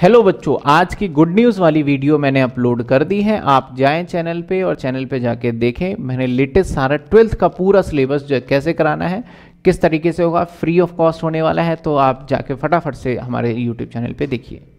hello बच्चों आज की गुड न्यूज़ वाली वीडियो मैंने अपलोड कर दी है आप जाएं चैनल पे और चैनल पे जाके देखें मैंने लेटेस्ट सारा ट्वेल्थ का पूरा सिलेबस कैसे कराना है किस तरीके से होगा फ्री ऑफ कॉस्ट होने वाला है तो आप जाके फटाफट से हमारे यूट्यूब चैनल पे देखिए